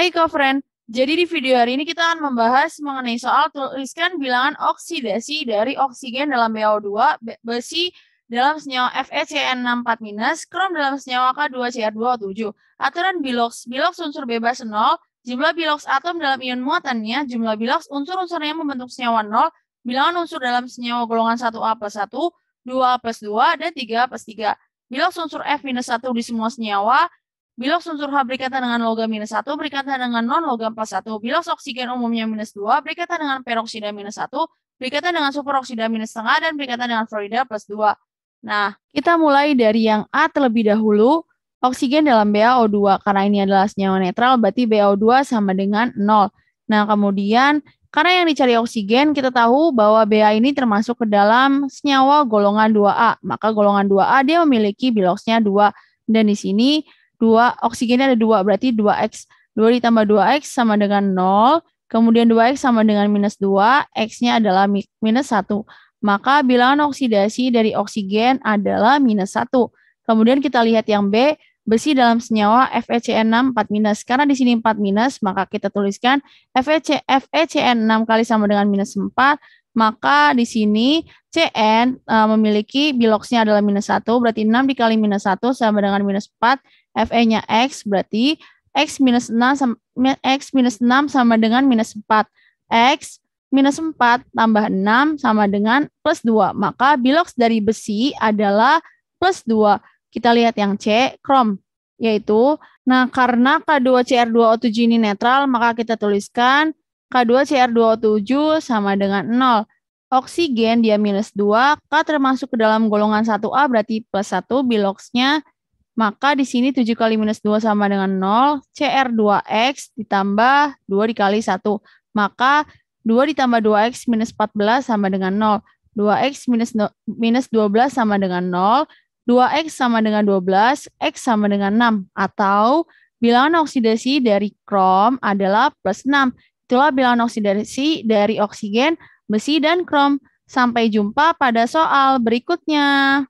Hai co-friend, jadi di video hari ini kita akan membahas mengenai soal tuliskan bilangan oksidasi dari oksigen dalam BO2, besi dalam senyawa FeCN64-, krom dalam senyawa K2CR2O7. Aturan biloks, biloks unsur bebas 0, jumlah biloks atom dalam ion muatannya, jumlah biloks unsur-unsurnya membentuk senyawa 0, bilangan unsur dalam senyawa golongan 1A plus 1, 2A plus 2, dan 3A plus 3. Biloks unsur F 1 di semua senyawa, Bilox unsur H berikatan dengan logam minus 1, berikatan dengan non-logam plus 1. Bilox oksigen umumnya minus 2, berikatan dengan peroksida minus 1, berikatan dengan superoksida minus setengah, dan berikatan dengan fluorida plus 2. Nah, kita mulai dari yang A terlebih dahulu. Oksigen dalam BaO2, karena ini adalah senyawa netral, berarti BaO2 sama dengan 0. Nah, kemudian karena yang dicari oksigen, kita tahu bahwa Ba ini termasuk ke dalam senyawa golongan 2A. Maka golongan 2A dia memiliki biloxnya 2. Dan di sini 2 oksigennya ada 2 berarti 2x 2 ditambah 2x sama dengan 0 kemudian 2x sama dengan minus 2 x-nya adalah minus 1 maka bilangan oksidasi dari oksigen adalah minus 1 kemudian kita lihat yang B besi dalam senyawa FeCN6 4 minus karena di sini 4 minus maka kita tuliskan FeCN6 e kali sama dengan minus 4 maka di sini CN uh, memiliki biloksnya adalah minus 1, berarti 6 dikali minus 1 sama dengan minus 4. FE-nya X, berarti X minus 6 sama, X minus 6 sama dengan minus 4. X minus 4 tambah 6 sama dengan plus 2. Maka biloks dari besi adalah plus 2. Kita lihat yang C, krom, yaitu, nah karena K2CR2O7 ini netral, maka kita tuliskan K2CR2O7 sama dengan 0. Oksigen dia minus 2, K termasuk ke dalam golongan 1A berarti plus 1, biloksnya. maka di sini 7 kali minus 2 sama dengan 0, CR2X ditambah 2 dikali 1. Maka 2 ditambah 2X minus 14 sama dengan 0. 2X minus, no, minus 12 sama dengan 0. 2X sama dengan 12, X sama dengan 6. Atau bilangan oksidasi dari krom adalah plus 6. Itulah bilangan oksidasi dari oksigen, besi, dan krom. Sampai jumpa pada soal berikutnya.